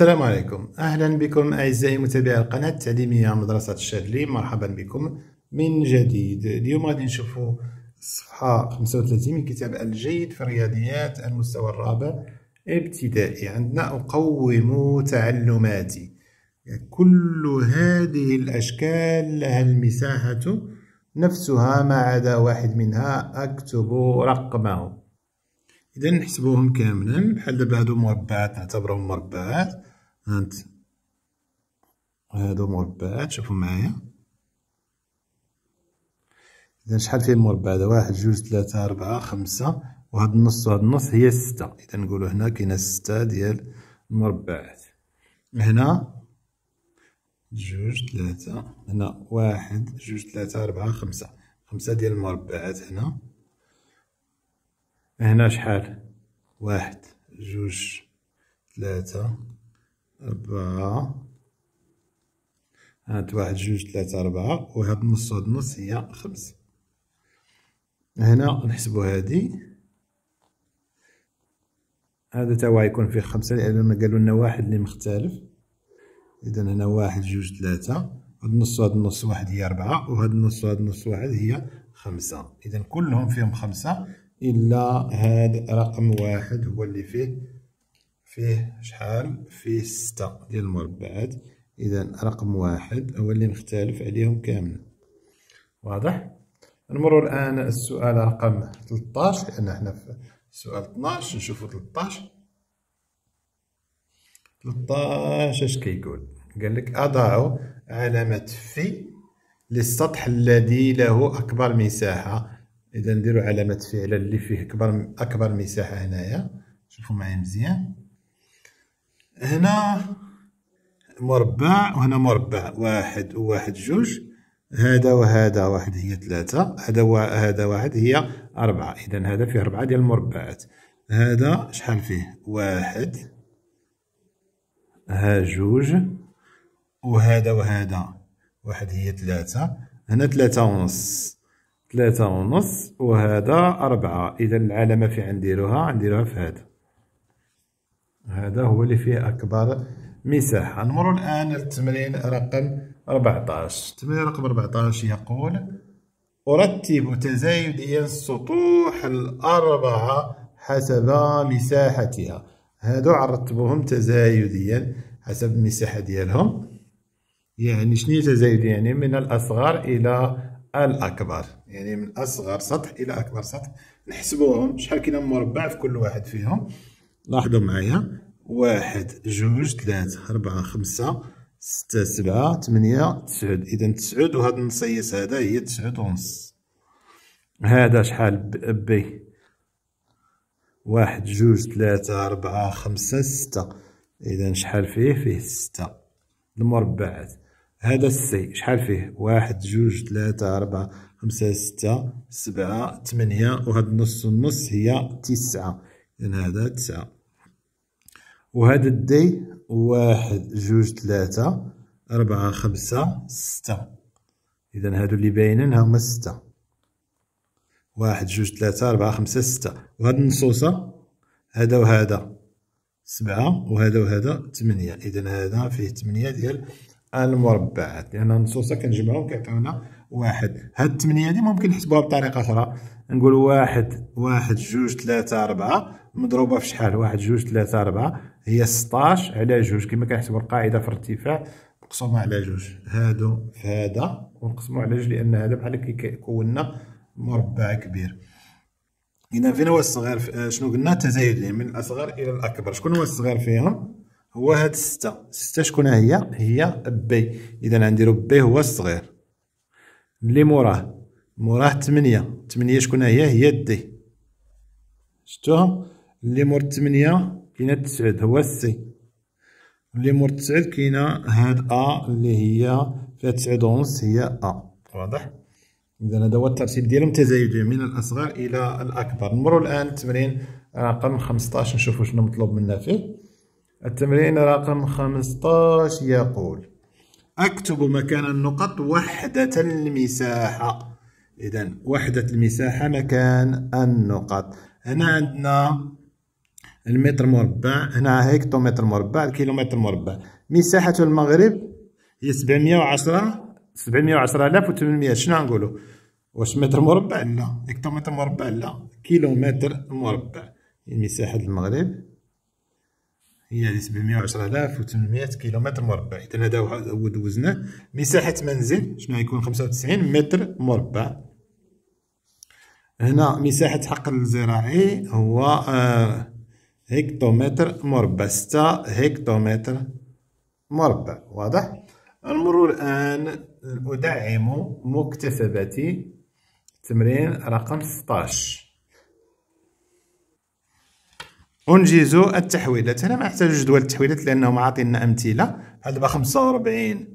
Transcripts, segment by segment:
السلام عليكم أهلا بكم أعزائي متابعي القناة التعليمية مدرسة الشاذلي مرحبا بكم من جديد اليوم غادي نشوفوا الصفحة 35 من كتاب الجيد في الرياضيات المستوى الرابع ابتدائي عندنا أقوم تعلماتي كل هذه الأشكال لها المساحة نفسها ما عدا واحد منها أكتب رقمه إذا نحسبوهم كاملين بحال دابا هادو مربعات نعتبرهم مربعات هانت هادو مربعات شوفوا معايا إذا شحال فيه مربع هذا واحد جوج ثلاثة أربعة خمسة وهاد النص وهاد النص هي ستة إذا نقولو هنا كاينة ستة ديال المربعات هنا جوج ثلاثة هنا واحد جوج ثلاثة أربعة خمسة خمسة ديال المربعات هنا هنا شحال واحد جوج ثلاثة أربعة هاد واحد جوج ثلاثة أربعة وهاد نص هاد نص هي خمسة هنا نحسبو هادي هذا توا يكون فيه خمسة لأن قالوا لنا واحد اللي مختلف إذا هنا واحد جوج ثلاثة هاد النص هاد النص واحد هي أربعة وهاد النص هاد النص واحد هي خمسة إذا كلهم فيهم خمسة إلا هذا رقم واحد هو اللي فيه فيه شحال فيه ستة ديال المربعات إذا رقم واحد هو اللي مختلف عليهم كامل واضح نمر الآن السؤال رقم 13 لأن احنا في سؤال 12 نشوفوا 13 13 اش كيقول قال لك أضع علامة في للسطح الذي له أكبر مساحة اذا نديرو علامه فعل اللي فيه اكبر اكبر مساحه هنايا شوفوا معايا مزيان هنا مربع وهنا مربع واحد وواحد جوج هذا وهذا واحد هي ثلاثة هذا وهذا واحد هي أربعة إذا هذا فيه أربعة ديال المربعات هذا شحال فيه واحد ها جوج وهذا وهذا واحد هي ثلاثة هنا ثلاثة ونص ثلاثة ونص وهذا أربعة إذا العلامة في غنديروها غنديروها في هذا هذا هو اللي فيه أكبر مساحة نمر الآن للتمرين رقم 14 التمرين رقم 14 يقول أرتب تزايديا السطوح الأربعة حسب مساحتها هادو عرتبوهم تزايديا حسب المساحة ديالهم يعني شنو تزايد يعني من الأصغر إلى الأكبر يعني من أصغر سطح إلى أكبر سطح نحسبوهم شحال كاين مربع في كل واحد فيهم لاحظوا معايا واحد جوج ثلاثة أربعة خمسة ستة سبعة ثمانية تسعود إذا تسعود وهذا النصيص هذا هي تسعود ونص هذا شحال بي واحد جوج ثلاثة أربعة خمسة ستة إذا شحال فيه فيه ستة المربعات هذا السي شحال فيه واحد جوج ثلاثة أربعة خمسة ستة سبعة ثمانية وهاد النص النص هي تسعة إذن هذا تسعة وهذا الدي واحد جوج ثلاثة أربعة خمسة ستة إذا هادو اللي باينين هما ستة واحد جوج ثلاثة أربعة خمسة ستة وهاد النصوصة هذا وهذا سبعة وهذا وهذا ثمانية إذا هذا فيه ثمانية ديال المربعات لان النصوص كنجمعهم كيعطيونا واحد هاد الثمانيه هادي ممكن نحسبوها بطريقه اخرى نقول واحد واحد جوج ثلاثة أربعة مضروبة في شحال واحد جوج ثلاثة أربعة هي 16 على جوج كما كنحسبوا القاعدة في الارتفاع مقسومة على جوج هادو في هذا ونقسمو على جوج لأن هذا بحال كيكون لنا مربع كبير إذا فين هو الصغير آه، شنو قلنا تزايد من الأصغر إلى الأكبر شكون هو الصغير فيهم هو هاد ستة ستة شكون هي هي بي اذا غنديرو بي هو الصغير اللي موراه موراه تمنية تمنية شكون هي هي دي شتوها اللي مور تمنية كاينه تسعود هو سي اللي مور تسعود كاينه هاد ا اللي هي فيها تسعود ونص هي ا واضح اذا هذا هو الترتيب ديالهم تزايدي من الاصغر الى الاكبر نمروا الان التمرين رقم 15 نشوفوا شنو مطلوب منا فيه التمرين رقم 15 يقول أكتب مكان النقط وحدة المساحة إذا وحدة المساحة مكان النقط هنا عندنا المتر مربع هنا هكتومتر مربع الكيلومتر مربع مساحة المغرب هي 710 710800 شنو نقولوا واش متر مربع لا هكتومتر مربع لا كيلومتر مربع مساحة المغرب هي هذه 710800 كيلومتر مربع اذا هذا هو دوزناه مساحه منزل شنو غيكون 95 متر مربع هنا مساحه حقل الزراعي هو آه، هكتومتر مربع 6 هكتومتر مربع واضح نمر الان ادعم مكتسباتي تمرين رقم 16 انجزوا التحويلات هنا ما نحتاجو جدول التحويلات لانهم عاطينا امثله بحال دابا 45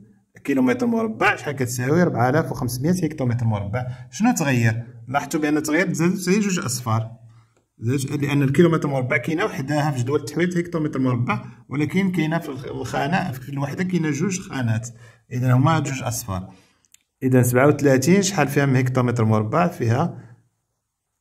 كيلومتر مربع شحال كتساوي 4500 هكتومتر مربع شنو تغير لاحظتوا بان تغير زادت هي جوج اصفار لان الكيلومتر مربع كاينه وحدها في جدول التحويلات هكتومتر مربع ولكن كاينه في الخانه في الوحده كاينه جوج خانات اذا هما جوج اصفار اذا 37 شحال فيها من هكتومتر مربع فيها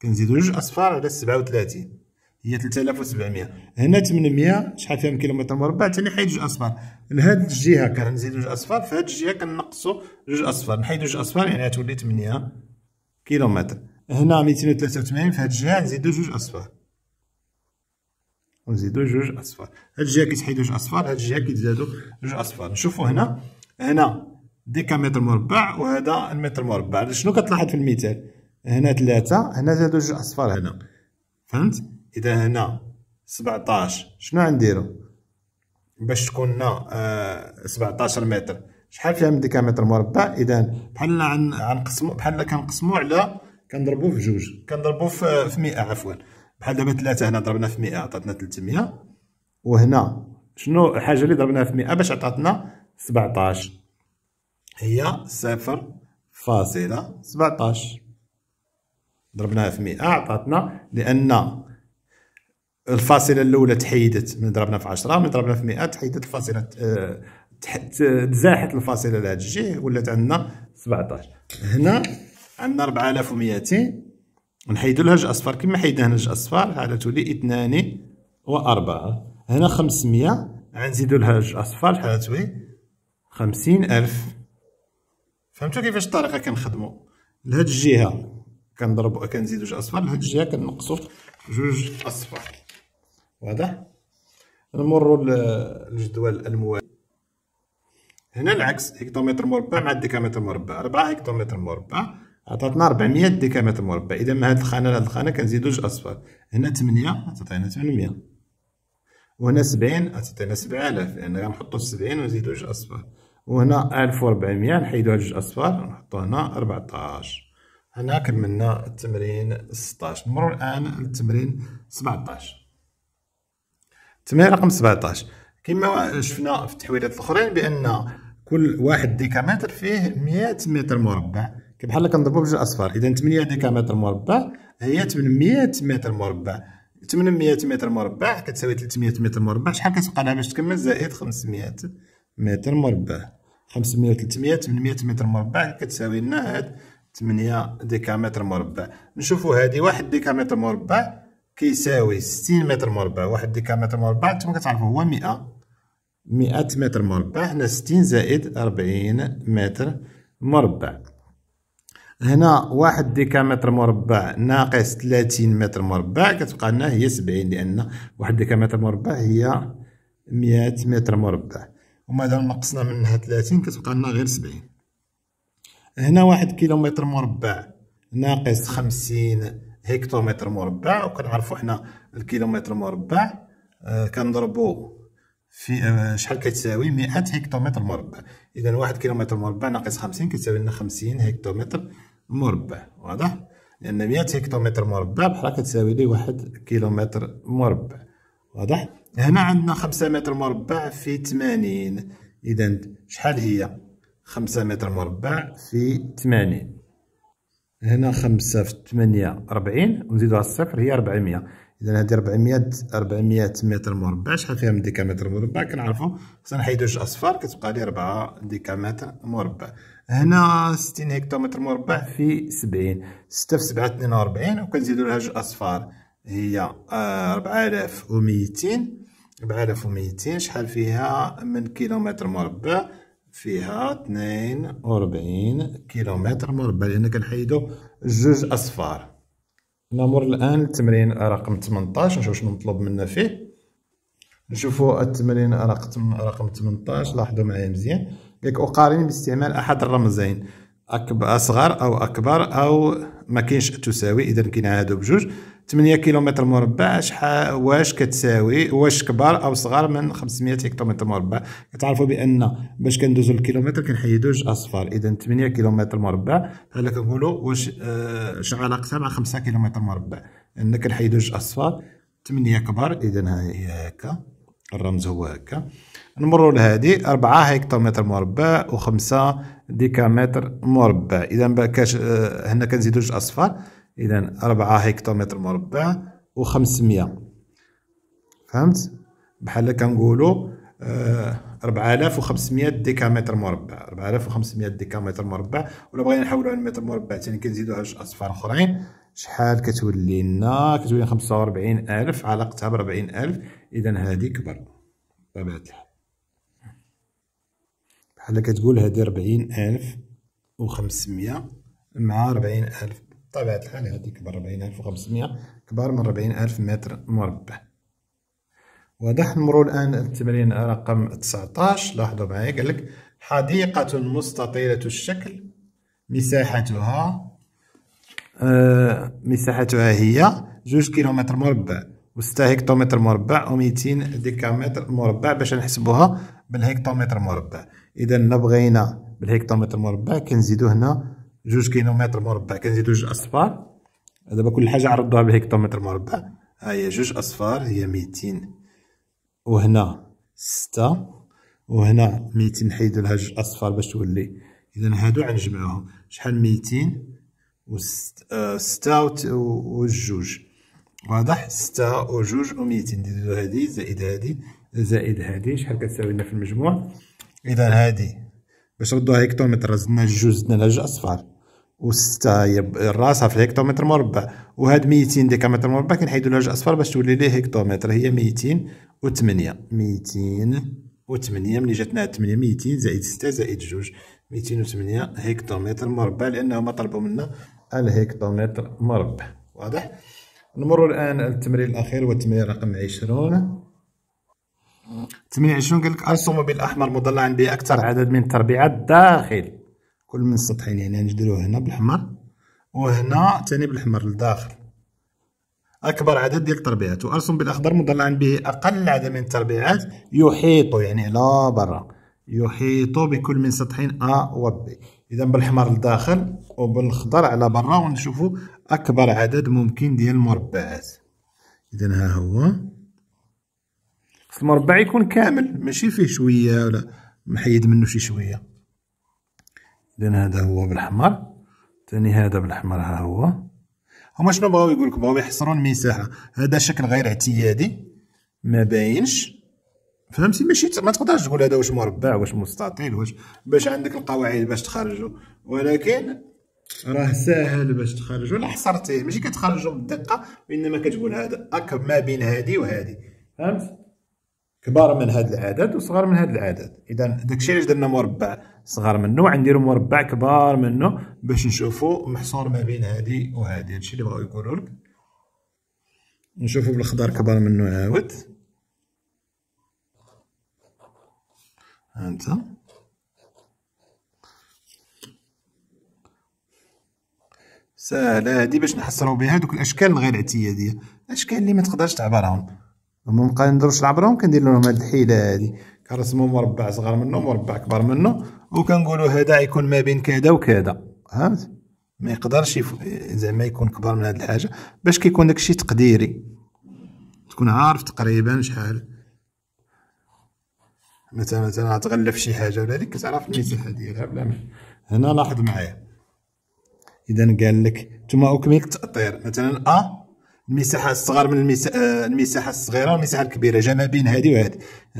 كنزيدو جوج اصفار على 37 هي 3700 هنا 800 شحال فيها من كيلومتر مربع ثاني حيد جوج اصفار لهاد الجهه كنزيد جوج اصفار في هاد الجهه كنقصوا جوج اصفار نحيد جوج اصفار يعني تولي 8 كيلومتر هنا 283 في هاد الجهه نزيدو جوج اصفار ونزيدو جوج اصفار هاد الجهه كيتحيدو جوج اصفار هاد الجهه كيتزادو جوج اصفار نشوفو هنا هنا ديكامتر مربع وهذا المتر مربع شنو كتلاحظ في المثال هنا ثلاثة هنا زادو جوج اصفار هنا فهمت اذا هنا 17 شنو غنديرو باش تكون آه 17 متر شحال فيها من ديكامتر مربع اذا بحال غنقسمو بحال كنقسمو على كنضربو في جوج كنضربو في, في 100 عفوا بحال دابا 3 هنا ضربنا في 100 عطاتنا 300 وهنا شنو الحاجة اللي ضربناها في 100 باش عطاتنا 17 هي 0 فاصلة 17 ضربناها في 100 عطاتنا لأن الفاصله الاولى تحيدت من ضربنا في 10 من ضربنا في 100 تحيدت الفاصله تزاحت الفاصله لهاد الجهه ولات عندنا 17 هنا عندنا 4200 نحيدوا لها جوج اصفار كما حيدنا هنا جوج اصفار على تولي 2 و4 هنا 500 غنزيدوا لها جوج اصفار حالة تولي 50000 فهمتوا كيفاش الطريقه كنخدموا لهاد الجهه كنضربوا كنزيدوا جوج اصفار لهاد الجهه كنقصوا جوج اصفار واضح نمر للجدول الموالي هنا العكس هكتومتر مربع مع ديكامتر مربع 4 هكتومتر مربع عطاتنا 400 ديكامتر مربع اذا من هذه الخانه لهذه الخانه كنزيدو جوج اصفار هنا 8 عطاتنا 800 وهنا 70 عطاتنا 7000 لان يعني غنحطو 70 ونزيدو جوج اصفار وهنا 1400 نحيدوها جوج اصفار ونحطو هنا 14 هنا كملنا التمرين 16 نمرو الان للتمرين 17 تسميها رقم 17 كما شفنا في التحويلات الاخرين بان كل واحد ديكامتر فيه 100 متر مربع بحال كنضربو بجوج اصفار اذا 8 ديكامتر مربع هي 800 متر مربع 800 متر مربع كتساوي 300 متر مربع شحال كتبقى لها باش تكمل زائد 500 متر مربع 500 300 800 متر مربع كتساوي لنا هاد 8 ديكامتر مربع نشوفوا هذه واحد ديكامتر مربع كيساوي 60 متر مربع واحد متر مربع نتوما كتعرفوا هو 100 100 متر مربع هنا 60 زائد 40 متر مربع هنا واحد متر مربع ناقص 30 متر مربع كتبقى لنا هي 70 لان واحد متر مربع هي 100 متر مربع ومادام نقصنا منها 30 كتبقى لنا غير 70 هنا واحد كيلومتر مربع ناقص 50 هكتومتر مربع وكنعرفوا حنا الكيلومتر مربع آه كنضربوا في آه، شحال كتساوي 100 هكتومتر مربع اذا واحد كيلومتر مربع ناقص 50 كتساوي لنا 50 هكتومتر مربع واضح لان 100 هكتومتر مربع بحال كتساوي لي واحد كيلومتر مربع واضح هنا عندنا 5 متر مربع في 80 اذا شحال هي 5 متر مربع في 80 هنا خمسة في ثمانية ربعين ونزيدوها الصفر هي ربعمية إذا هذه ربعمية ربعمية متر مربع شحال فيها من ديكامتر مربع كنعرفو خصنا نحيدو جوج أصفار كتبقى لي ربعة ديكامتر مربع هنا ستين هكتومتر مربع في سبعين ستة في سبعة اثنين وربعين وكنزيدو لها جوج أصفار هي ربعة آلاف وميتين ربعة آلاف وميتين شحال فيها من كيلومتر مربع فيها 42 كيلومتر مربع لان كنحيدو جوج اصفار نمر الان للتمرين رقم 18 نشوف شنو مطلوب منا فيه نشوفوا التمرين رقم 18 لاحظوا معايا مزيان قالك اقارن باستعمال احد الرمزين اكبر اصغر او اكبر او ما كاينش تساوي اذا كاين هادو بجوج 8 كيلومتر مربع شحال واش كتساوي واش كبار او صغار من 500 هكتومتر مربع كتعرفوا بان باش كندوزو الكيلومتر كنحيدو جوج اصفار اذا 8 كيلومتر مربع هلا كنقولوا واش آه شحال اقصى مع 5 كيلومتر مربع ان كنحيدو جوج اصفار 8 كبار اذا ها هي هكا الرمز هو هكا نمروا لهذه 4 هكتار متر مربع و5 ديكامتر مربع اذا كاش آه، هنا كنزيدوا جوج اصفار اذا 4 هكتار متر مربع و500 فهمت بحال كنقولوا 4500 آه، ديكامتر مربع 4500 ديكامتر مربع ولا بغينا نحولوها لمتر مربع ثاني كنزيدوها جوج اصفار اخرين شحال كتولي لنا كتولي 45000 علاقتها ب 40000 اذا هذه كبر طبيعه الحال بحال كتقول هادي ربعين ألف وخمسمية مع ربعين ألف بطبيعة الحال هادي كبر ربعين ألف وخمسمية كبر من ربعين ألف متر مربع واضح نمرو الآن التمرين رقم تسعطاش لاحظو معايا قالك حديقة مستطيلة الشكل مساحتها آه مساحتها هي جوج كيلومتر مربع و ستة هكتومتر مربع وميتين ديكامتر مربع باش نحسبوها بالهكتومتر مربع اذا نبغينا بالهكتار متر مربع كنزيدو هنا جوج كيلومتر مربع كنزيدو جوج اصفار دابا كل حاجه عرضوها بالهكتار متر مربع ها هي جوج اصفار هي ميتين وهنا ستة وهنا ميتين نحيدو لها جوج اصفار باش تولي اذا هادو غنجمعوهم شحال ميتين وستة آه، وجوج واضح ستة وجوج وميتين نديرو هادي زائد هادي زائد هادي شحال كتساوي لنا في المجموع اذا هذه باش ردوا هكتومتر زدنا الجوج زدنا لها جوج و سته هي راسها في الهكتومتر مربع وهاد ميتين ديك متر مربع كنحيدو لها جوج باش تولي ليه هكتومتر هي ميتين و تمنيه ميتين و تمنيه ملي جاتنا تمنيه ميتين زائد ستة زائد جوج ميتين و تمنيه هكتومتر مربع لأنه ما طلبوا منا الهكتومتر مربع واضح نمر الآن التمرين الأخير والتمرين رقم عشرون 28 قال لك الصوموبيل بالاحمر مضلع عندي اكثر عدد من التربيعات داخل كل من السطحين يعني, يعني نديروه هنا بالاحمر وهنا ثاني بالاحمر لداخل اكبر عدد ديال التربيعات وارسم بالاخضر مضلعا به اقل عدد من التربيعات يحيط يعني على برا يحيط بكل من سطحين ا و ب اذا بالاحمر لداخل وبالاخضر على برا ونشوفوا اكبر عدد ممكن ديال المربعات اذا ها هو في المربع يكون كامل ماشي فيه شويه ولا محيد منه شي شويه اذا هذا هو بالاحمر ثاني هذا بالاحمر ها هو هما شنو بغاو يقول لك بغاو يحصروا المساحه هذا شكل غير اعتيادي ما باينش فهمتي ماشي ما تقدرش تقول هذا واش مربع واش مستطيل واش باش عندك القواعد باش تخرجو ولكن راه ساهل باش تخرجو لا حصرتيه ماشي كتخرجو بالدقه وانما كتقول هذا اكب ما بين هادي وهذه فهمت كبار من هذا العدد وصغار من هذا العدد اذا داكشي علاش درنا مربع صغار منه وعنديرو مربع كبار منه باش نشوفوا محصور ما بين هذه وهذه هادشي اللي بغاو يقولوا لك نشوفوا بالخضر كبار منه عاود انت ساهله هادي باش نحصروا بها دوك الاشكال الغير اعتياديه الاشكال اللي ما تقدرش تعبرهم هما ما نديروش العبرهم كندير لهم هاد الحيله هادي كنرسمو مربع صغار منه مربع كبر منه وكنقولوا هذا يكون ما بين كذا وكذا فهمت ما يقدرش زعما يكون كبر من هاد الحاجه باش كيكون داكشي تقديري تكون عارف تقريبا شحال مثلا مثلا غتغلف شي حاجه ولا هاديك كتعرف المساحه ديالها بلا ما هنا لاحظ معايا اذا قال لك ثم اكمل التاطير مثلا ا آه؟ المساحه الصغار من المساحه المساحه الصغيره والمساحه الكبيره جمع بين هذه وهذه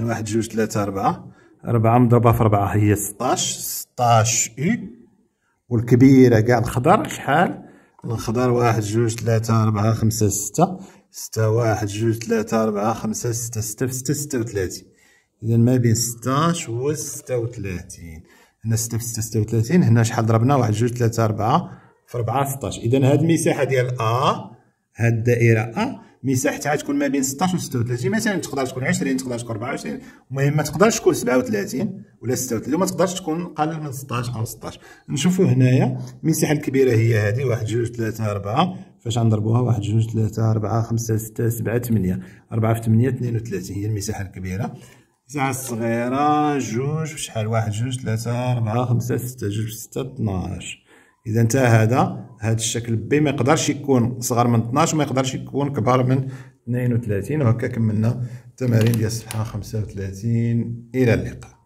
واحد جوج ثلاثه اربعه اربعه مضربه في اربعه هي 16 16 اي والكبيره كاع الخضر شحال الخضر واحد جوج ثلاثه اربعه خمسه سته سته واحد جوج ثلاثه اربعه خمسه سته سته في سته سته وثلاثين اذا ما بين 16 و 36 هنا 6 في 6 36 هنا شحال ضربنا 1 2 3 4 في 4 16 اذا هذه المساحه ديال ا هاد الدائره ا آه، مساحتها تكون ما بين 16 و 36 مثلا تقدر تكون 20 تقدر تكون 24 المهم ما تقدرش تكون 37 ولا 36 وما تقدرش تكون قل من 16 او 16 نشوفوا هنايا المساحه الكبيره هي هذه 1 2 3 4 فاش غنضربوها 1 2 3 4 5 6 7 8 4 في 8 32 هي المساحه الكبيره المساحه الصغيره جوج شحال 1 2 3 4 5 6 جوج ستة 12 اذا انت هذا هذا الشكل بي ما يقدرش يكون صغر من 12 وما يقدرش يكون كبار من 32 وهكا كملنا التمارين ديال الصفحه 35 الى اللقاء